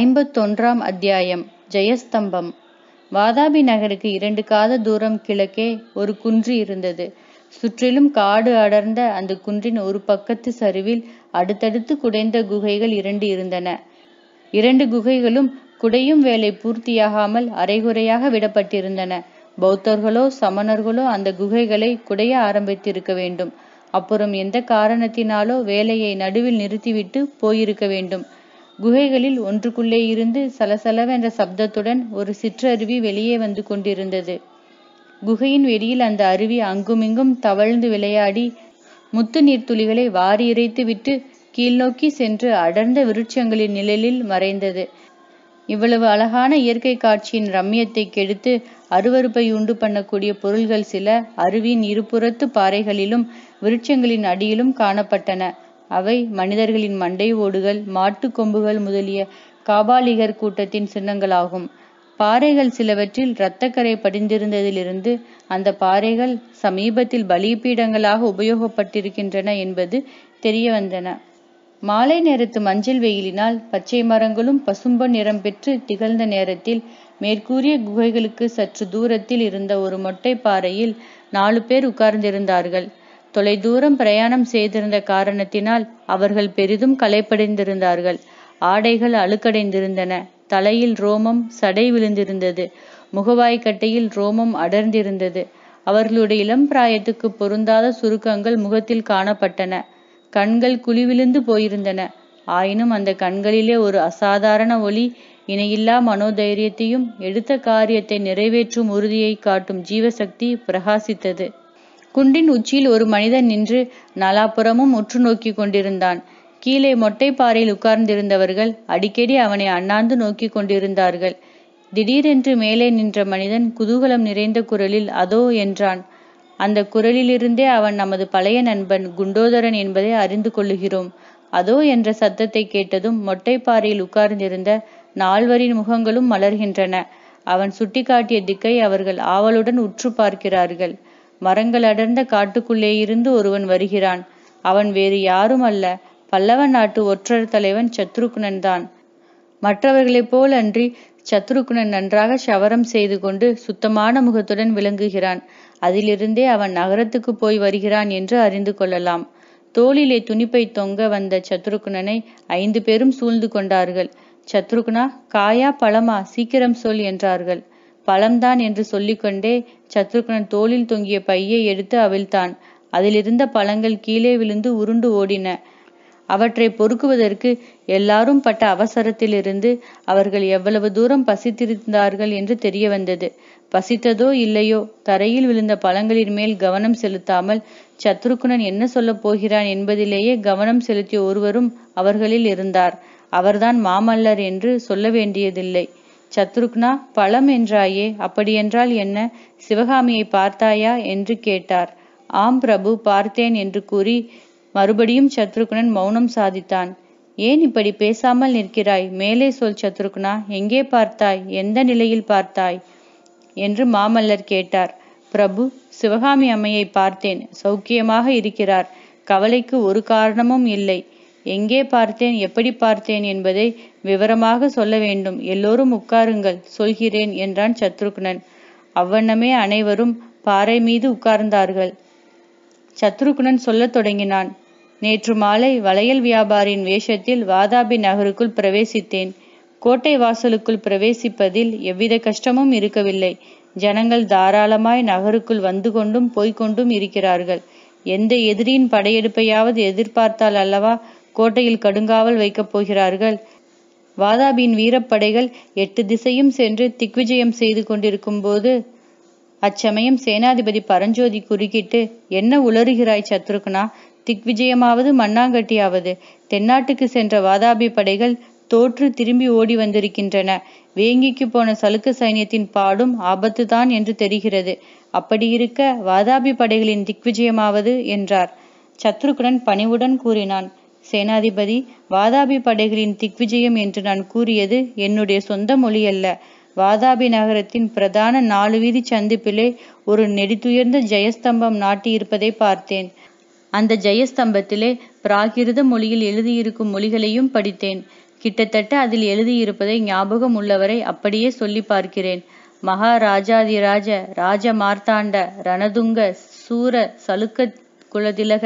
ஐம்பத்தொன்றாம் அத்தியாயம் ஜெயஸ்தம்பம் வாதாபி நகருக்கு இரண்டு காத தூரம் கிழக்கே ஒரு குன்று இருந்தது சுற்றிலும் காடு அடர்ந்த அந்த குன்றின் ஒரு பக்கத்து சரிவில் அடுத்தடுத்து குடைந்த குகைகள் இரண்டு இருந்தன இரண்டு குகைகளும் குடையும் வேலை பூர்த்தியாகாமல் அரைகுறையாக விடப்பட்டிருந்தன பௌத்தர்களோ சமணர்களோ அந்த குகைகளை குடைய ஆரம்பித்திருக்க வேண்டும் அப்புறம் எந்த காரணத்தினாலோ வேலையை நடுவில் நிறுத்திவிட்டு போயிருக்க வேண்டும் குகைகளில் ஒன்றுக்குள்ளே இருந்து சலசலவென்ற சப்தத்துடன் ஒரு சிற்றருவி வெளியே வந்து கொண்டிருந்தது குகையின் வெளியில் அந்த அருவி அங்குமிங்கும் தவழ்ந்து விளையாடி முத்து நீர்த்துளிகளை வாரி இறைத்து விட்டு கீழ்நோக்கி சென்று அடர்ந்த விருட்சங்களின் நிழலில் மறைந்தது இவ்வளவு அழகான இயற்கை காட்சியின் ரம்யத்தை கெடுத்து அருவறுப்பை உண்டு பண்ணக்கூடிய பொருள்கள் சில அருவியின் இருபுறத்து பாறைகளிலும் விருட்சங்களின் அடியிலும் காணப்பட்டன அவை மனிதர்களின் மண்டை ஓடுகள் மாட்டு கொம்புகள் முதலிய காபாலிகர் கூட்டத்தின் சின்னங்களாகும் பாறைகள் சிலவற்றில் இரத்தக்கரை படிந்திருந்ததிலிருந்து அந்த பாறைகள் சமீபத்தில் பலிபீடங்களாக உபயோகப்பட்டிருக்கின்றன என்பது தெரிய வந்தன மாலை நேரத்து மஞ்சள் வெயிலினால் பச்சை மரங்களும் பசும்பன் நிறம் பெற்று திகழ்ந்த நேரத்தில் மேற்கூறிய குகைகளுக்கு சற்று தூரத்தில் இருந்த ஒரு மொட்டை பாறையில் நாலு பேர் உட்கார்ந்திருந்தார்கள் தொலைதூரம் பிரயாணம் செய்திருந்த காரணத்தினால் அவர்கள் பெரிதும் களைப்படைந்திருந்தார்கள் ஆடைகள் அழுக்கடைந்திருந்தன தலையில் ரோமம் சடை விழுந்திருந்தது முகவாய்க்கட்டையில் ரோமம் அடர்ந்திருந்தது அவர்களுடைய இளம் பிராயத்துக்கு பொருந்தாத சுருக்கங்கள் முகத்தில் காணப்பட்டன கண்கள் குழிவிழுந்து போயிருந்தன ஆயினும் அந்த கண்களிலே ஒரு அசாதாரண ஒளி இணையில்லா மனோதைரியத்தையும் எடுத்த காரியத்தை நிறைவேற்றும் உறுதியை காட்டும் ஜீவசக்தி பிரகாசித்தது குண்டின் உச்சியில் ஒரு மனிதன் நின்று நாலாபுறமும் உற்று நோக்கி கொண்டிருந்தான் கீழே மொட்டைப்பாறையில் உட்கார்ந்திருந்தவர்கள் அடிக்கடி அவனை அண்ணாந்து நோக்கி கொண்டிருந்தார்கள் திடீரென்று மேலே நின்ற மனிதன் குதூகலம் நிறைந்த குரலில் அதோ என்றான் அந்த குரலிலிருந்தே அவன் நமது பழைய நண்பன் குண்டோதரன் என்பதை அறிந்து கொள்ளுகிறோம் அதோ என்ற சத்தத்தை கேட்டதும் மொட்டைப்பாறையில் உட்கார்ந்திருந்த நால்வரின் முகங்களும் மலர்கின்றன அவன் சுட்டிக்காட்டிய திக்கை அவர்கள் ஆவலுடன் உற்று பார்க்கிறார்கள் மரங்கள் அடர்ந்த காட்டுக்குள்ளே இருந்து ஒருவன் வருகிறான் அவன் வேறு யாரும் அல்ல பல்லவ நாட்டு ஒற்றர் தலைவன் சத்ருக்னன் தான் மற்றவர்களைப் போல் அன்றி சத்ருக்னன் நன்றாக சவரம் செய்து கொண்டு சுத்தமான முகத்துடன் விளங்குகிறான் அதிலிருந்தே அவன் நகரத்துக்கு போய் வருகிறான் என்று அறிந்து கொள்ளலாம் தோளிலே துணிப்பை தொங்க வந்த சத்ருக்னனை ஐந்து பேரும் சூழ்ந்து கொண்டார்கள் சத்ருக்னா காயா பழமா சீக்கிரம் சொல் என்றார்கள் பழம்தான் என்று சொல்லிக்கொண்டே சத்ருக்னன் தோளில் தொங்கிய பையை எடுத்து அவிழ்த்தான் அதிலிருந்த பழங்கள் கீழே விழுந்து உருண்டு ஓடின அவற்றை பொறுக்குவதற்கு எல்லாரும் பட்ட அவசரத்திலிருந்து அவர்கள் எவ்வளவு தூரம் பசித்திருந்தார்கள் என்று தெரிய வந்தது பசித்ததோ இல்லையோ தரையில் விழுந்த பழங்களின் மேல் கவனம் செலுத்தாமல் சத்ருக்குனன் என்ன சொல்லப் போகிறான் என்பதிலேயே கவனம் செலுத்திய ஒருவரும் அவர்களில் இருந்தார் அவர்தான் மாமல்லர் என்று சொல்ல வேண்டியதில்லை சத்ருக்னா பழம் என்றாயே அப்படியென்றால் என்ன சிவகாமியை பார்த்தாயா என்று கேட்டார் ஆம் பிரபு பார்த்தேன் என்று கூறி மறுபடியும் சத்ருக்னன் மௌனம் சாதித்தான் ஏன் இப்படி பேசாமல் நிற்கிறாய் மேலே சொல் சத்ருக்னா எங்கே பார்த்தாய் எந்த நிலையில் பார்த்தாய் என்று மாமல்லர் கேட்டார் பிரபு சிவகாமி அம்மையை பார்த்தேன் சௌக்கியமாக இருக்கிறார் கவலைக்கு ஒரு காரணமும் இல்லை எங்கே பார்த்தேன் எப்படி பார்த்தேன் என்பதை விவரமாக சொல்ல வேண்டும் எல்லோரும் உட்காருங்கள் சொல்கிறேன் என்றான் சத்ருக்னன் அவ்வண்ணமே அனைவரும் பாறை மீது உட்கார்ந்தார்கள் சத்ருக்னன் சொல்லத் தொடங்கினான் நேற்று மாலை வளையல் வியாபாரியின் வேஷத்தில் வாதாபி நகருக்குள் பிரவேசித்தேன் கோட்டை வாசலுக்குள் பிரவேசிப்பதில் எவ்வித கஷ்டமும் இருக்கவில்லை ஜனங்கள் தாராளமாய் நகருக்குள் வந்து கொண்டும் போய்கொண்டும் இருக்கிறார்கள் எந்த எதிரியின் படையெடுப்பையாவது எதிர்பார்த்தால் அல்லவா கோட்டையில் கடுங்காவல் வைக்கப் போகிறார்கள் வாதாபியின் வீரப்படைகள் எட்டு திசையும் சென்று திக்விஜயம் செய்து கொண்டிருக்கும் போது அச்சமயம் சேனாதிபதி பரஞ்சோதி குறுக்கிட்டு என்ன உளறுகிறாய் சத்ருக்னா திக்விஜயமாவது மண்ணாங்கட்டியாவது தென்னாட்டுக்கு சென்ற வாதாபி படைகள் தோற்று திரும்பி ஓடி வந்திருக்கின்றன வேங்கிக்கு போன சலுக்கு சைன்யத்தின் பாடும் ஆபத்துதான் என்று தெரிகிறது அப்படியிருக்க வாதாபி படைகளின் திக்விஜயமாவது என்றார் சத்ருகுடன் பணிவுடன் கூறினான் சேனாதிபதி வாதாபி படைகளின் திக்விஜயம் என்று நான் கூறியது என்னுடைய சொந்த மொழி அல்ல வாதாபி நகரத்தின் பிரதான நாலு வீதி சந்திப்பிலே ஒரு நெடித்துயர்ந்த ஜெயஸ்தம்பம் நாட்டியிருப்பதை பார்த்தேன் அந்த ஜெயஸ்தம்பத்திலே பிராகிருத மொழியில் எழுதியிருக்கும் மொழிகளையும் படித்தேன் கிட்டத்தட்ட அதில் எழுதியிருப்பதை ஞாபகம் உள்ளவரை அப்படியே சொல்லி பார்க்கிறேன் மகாராஜாதிராஜ ராஜ மார்த்தாண்ட ரணதுங்க சூர சலுக்க குலதிலக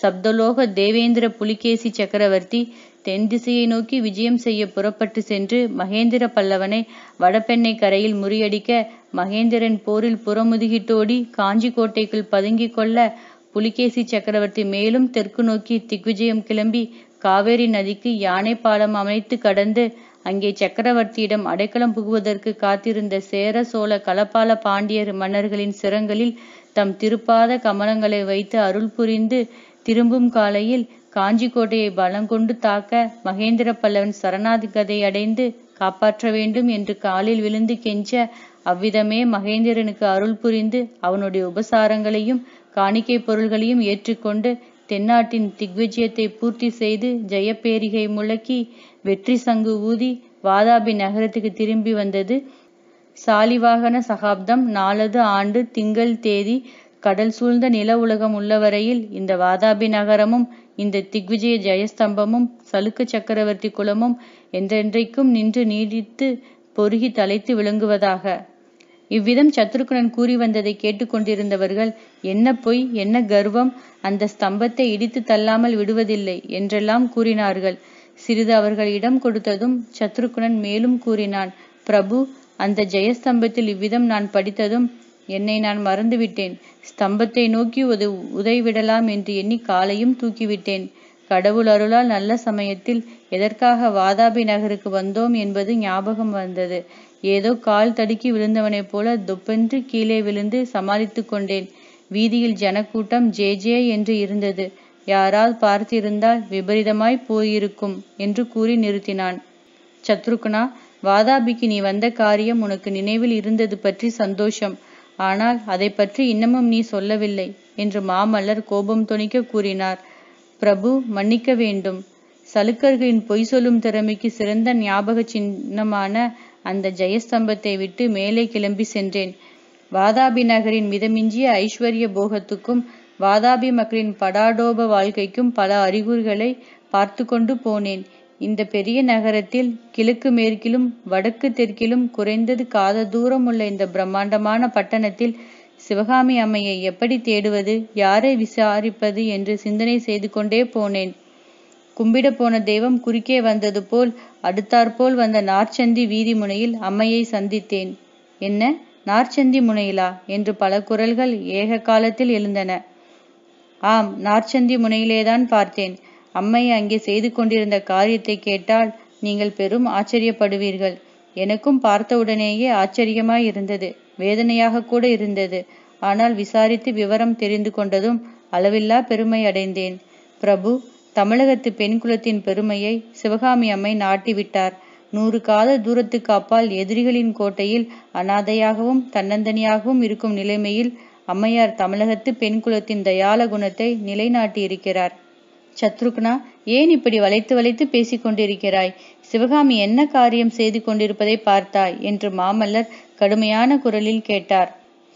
சப்தலோக தேவேந்திர புலிகேசி சக்கரவர்த்தி தென் திசையை நோக்கி விஜயம் செய்ய புறப்பட்டு சென்று மகேந்திர பல்லவனை வடபெண்ணை கரையில் முறியடிக்க மகேந்திரன் போரில் புறமுதுகிட்டோடி காஞ்சி கோட்டைக்குள் பதுங்கிக் கொள்ள புலிகேசி சக்கரவர்த்தி மேலும் தெற்கு நோக்கி திக்விஜயம் கிளம்பி காவேரி நதிக்கு யானை பாலம் அமைத்து கடந்து அங்கே சக்கரவர்த்தியிடம் அடைக்கலம் புகுவதற்கு காத்திருந்த சேர சோழ கலப்பால பாண்டியர் மன்னர்களின் சிரங்களில் தம் திருப்பாத கமலங்களை வைத்து அருள் புரிந்து திரும்பும் காலையில் காஞ்சிக்கோட்டையை பலம் கொண்டு தாக்க மகேந்திர பல்லவன் சரணாதி கதை அடைந்து காப்பாற்ற வேண்டும் என்று காலில் விழுந்து கெஞ்ச அவ்விதமே மகேந்திரனுக்கு அருள் புரிந்து அவனுடைய உபசாரங்களையும் காணிக்கை பொருள்களையும் ஏற்றுக்கொண்டு தென்னாட்டின் திக்விஜயத்தை பூர்த்தி செய்து ஜெயப்பேரிகை முழக்கி வெற்றி சங்கு ஊதி வாதாபி நகரத்துக்கு திரும்பி வந்தது சாலிவாகன சகாப்தம் நாலது ஆண்டு திங்கள் தேதி கடல் சூழ்ந்த நில உலகம் உள்ளவரையில் இந்த வாதாபி நகரமும் இந்த திக்விஜய ஜெயஸ்தம்பமும் சலுக்கு சக்கரவர்த்தி குலமும் என்றென்றைக்கும் நின்று நீடித்து பொருகி தலைத்து விளங்குவதாக இவ்விதம் சத்ருகுணன் கூறி வந்ததை கேட்டுக்கொண்டிருந்தவர்கள் என்ன பொய் என்ன கர்வம் அந்த ஸ்தம்பத்தை இடித்து தள்ளாமல் விடுவதில்லை என்றெல்லாம் கூறினார்கள் சிறிது அவர்கள் இடம் கொடுத்ததும் சத்ருகுணன் மேலும் கூறினான் பிரபு அந்த ஜெயஸ்தம்பத்தில் இவ்விதம் நான் படித்ததும் என்னை நான் மறந்துவிட்டேன் ஸ்தம்பத்தை நோக்கி உதை உதைவிடலாம் என்று எண்ணி காலையும் தூக்கிவிட்டேன் கடவுள் அருளால் நல்ல சமயத்தில் எதற்காக வாதாபி நகருக்கு வந்தோம் என்பது ஞாபகம் வந்தது ஏதோ கால் தடுக்கி விழுந்தவனைப் போல துப்பென்று கீழே விழுந்து சமாளித்து கொண்டேன் வீதியில் ஜனக்கூட்டம் ஜே ஜே என்று இருந்தது யாரால் பார்த்திருந்தால் விபரீதமாய் போயிருக்கும் என்று கூறி நிறுத்தினான் சத்ருக்னா வாதாபிக்கு நீ வந்த காரியம் உனக்கு நினைவில் இருந்தது பற்றி சந்தோஷம் ஆனால் அதை பற்றி இன்னமும் நீ சொல்லவில்லை என்று மாமல்லர் கோபம் துணிக்க கூறினார் பிரபு மன்னிக்க வேண்டும் சலுக்கர்களின் பொய் சொல்லும் திறமைக்கு சிறந்த ஞாபக சின்னமான அந்த ஜெயஸ்தம்பத்தை விட்டு மேலே கிளம்பி சென்றேன் வாதாபி நகரின் மிதமிஞ்சிய ஐஸ்வர்ய போகத்துக்கும் வாதாபி மக்களின் படாடோப வாழ்க்கைக்கும் பல அறிகுறிகளை பார்த்து கொண்டு போனேன் இந்த பெரிய நகரத்தில் கிழக்கு மேற்கிலும் வடக்கு தெற்கிலும் குறைந்தது காத தூரம் உள்ள இந்த பிரம்மாண்டமான பட்டணத்தில் சிவகாமி அம்மையை எப்படி தேடுவது யாரை விசாரிப்பது என்று சிந்தனை செய்து கொண்டே போனேன் கும்பிட போன தெய்வம் குறுக்கே வந்தது போல் அடுத்தாற்போல் வந்த நார்ச்சந்தி வீதி முனையில் அம்மையை சந்தித்தேன் என்ன நார்ச்சந்தி முனையிலா என்று பல குரல்கள் ஏக காலத்தில் எழுந்தன ஆம் நார்ச்சந்தி முனையிலேதான் பார்த்தேன் அம்மை அங்கே செய்து கொண்டிருந்த காரியத்தை கேட்டால் நீங்கள் பெரும் ஆச்சரியப்படுவீர்கள் எனக்கும் பார்த்தவுடனேயே ஆச்சரியமாய் இருந்தது வேதனையாக கூட இருந்தது ஆனால் விசாரித்து விவரம் தெரிந்து கொண்டதும் அளவில்லா பெருமை அடைந்தேன் பிரபு தமிழகத்து பெண் குலத்தின் பெருமையை சிவகாமி அம்மை நாட்டிவிட்டார் நூறு கால தூரத்துக்கு அப்பால் எதிரிகளின் கோட்டையில் அனாதையாகவும் தன்னந்தனியாகவும் இருக்கும் நிலைமையில் அம்மையார் தமிழகத்து பெண் குலத்தின் தயால குணத்தை நிலைநாட்டியிருக்கிறார் சத்ருக்னா ஏன் இப்படி வளைத்து வளைத்து பேசிக் கொண்டிருக்கிறாய் சிவகாமி என்ன காரியம் செய்து கொண்டிருப்பதை பார்த்தாய் என்று மாமல்லர் கடுமையான குரலில் கேட்டார்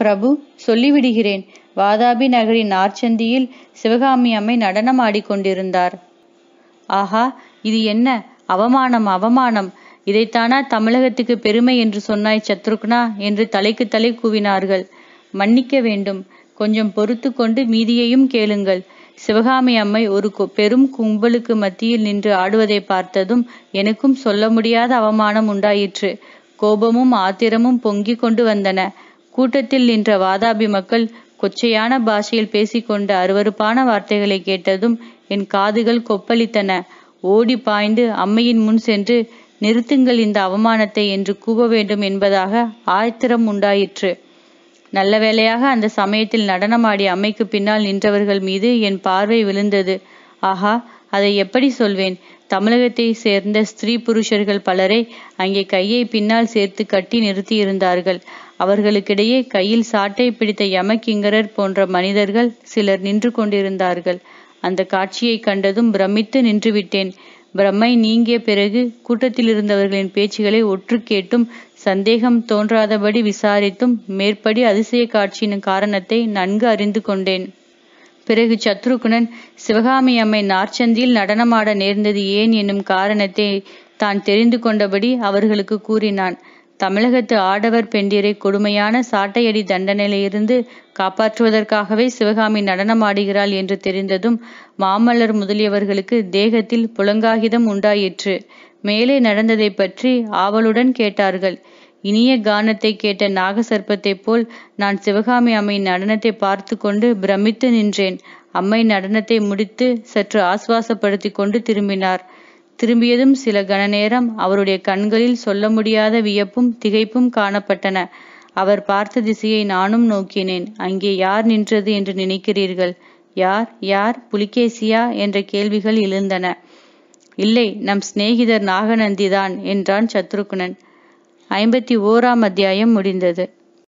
பிரபு சொல்லிவிடுகிறேன் வாதாபி நகரின் நார்ச்சந்தியில் சிவகாமி அம்மை நடனம் ஆடிக்கொண்டிருந்தார் ஆஹா இது என்ன அவமானம் அவமானம் இதைத்தானா தமிழகத்துக்கு பெருமை என்று சொன்னாய் சத்ருக்னா என்று தலைக்கு தலை கூவினார்கள் மன்னிக்க வேண்டும் கொஞ்சம் பொறுத்து கொண்டு மீதியையும் கேளுங்கள் சிவகாமி அம்மை ஒரு பெரும் கும்பலுக்கு மத்தியில் நின்று ஆடுவதை பார்த்ததும் எனக்கும் சொல்ல முடியாத அவமானம் உண்டாயிற்று கோபமும் ஆத்திரமும் பொங்கிக் கொண்டு வந்தன கூட்டத்தில் நின்ற வாதாபி மக்கள் கொச்சையான பாஷையில் பேசிக்கொண்ட அருவறுப்பான வார்த்தைகளை கேட்டதும் என் காதுகள் கொப்பளித்தன ஓடி பாய்ந்து அம்மையின் முன் சென்று நிறுத்துங்கள் இந்த அவமானத்தை என்று கூவ வேண்டும் என்பதாக ஆத்திரம் உண்டாயிற்று நல்ல வேளையாக அந்த சமயத்தில் நடனமாடி அம்மைக்கு பின்னால் நின்றவர்கள் மீது என் பார்வை விழுந்தது ஆஹா அதை எப்படி சொல்வேன் தமிழகத்தை சேர்ந்த ஸ்திரீ புருஷர்கள் பலரை அங்கே கையை பின்னால் சேர்த்து கட்டி நிறுத்தி இருந்தார்கள் அவர்களுக்கிடையே கையில் சாட்டை பிடித்த யமகிங்கரர் போன்ற மனிதர்கள் சிலர் நின்று கொண்டிருந்தார்கள் அந்த காட்சியை கண்டதும் பிரமித்து நின்றுவிட்டேன் பிரம்மை நீங்கிய பிறகு கூட்டத்தில் இருந்தவர்களின் பேச்சுகளை ஒற்று கேட்டும் சந்தேகம் தோன்றாதபடி விசாரித்தும் மேற்படி அதிசய காட்சியின் காரணத்தை நன்கு அறிந்து கொண்டேன் பிறகு சத்ருகுணன் சிவகாமி அம்மை நார்ச்சந்தியில் நடனமாட நேர்ந்தது ஏன் என்னும் காரணத்தை தான் தெரிந்து கொண்டபடி அவர்களுக்கு கூறினான் தமிழகத்து ஆடவர் பெண்டிரை கொடுமையான சாட்டையடி தண்டனையிலிருந்து காப்பாற்றுவதற்காகவே சிவகாமி நடனமாடுகிறாள் என்று தெரிந்ததும் மாமல்லர் முதலியவர்களுக்கு தேகத்தில் புலங்காகிதம் உண்டாயிற்று மேலே நடந்ததை பற்றி ஆவலுடன் கேட்டார்கள் இனிய கானத்தை கேட்ட நாகசர்ப்பத்தைப் போல் நான் சிவகாமி அம்மையின் நடனத்தை பார்த்து கொண்டு பிரமித்து நின்றேன் அம்மை நடனத்தை முடித்து சற்று ஆசுவாசப்படுத்தி கொண்டு திரும்பினார் திரும்பியதும் சில கண நேரம் அவருடைய கண்களில் சொல்ல முடியாத வியப்பும் திகைப்பும் காணப்பட்டன அவர் பார்த்த திசையை நானும் நோக்கினேன் அங்கே யார் நின்றது என்று நினைக்கிறீர்கள் யார் யார் புலிகேசியா என்ற கேள்விகள் எழுந்தன இல்லை நம் சிநேகிதர் நாகநந்திதான் என்றான் சத்ருகுணன் ஐம்பத்தி ஓராம் அத்தியாயம் முடிந்தது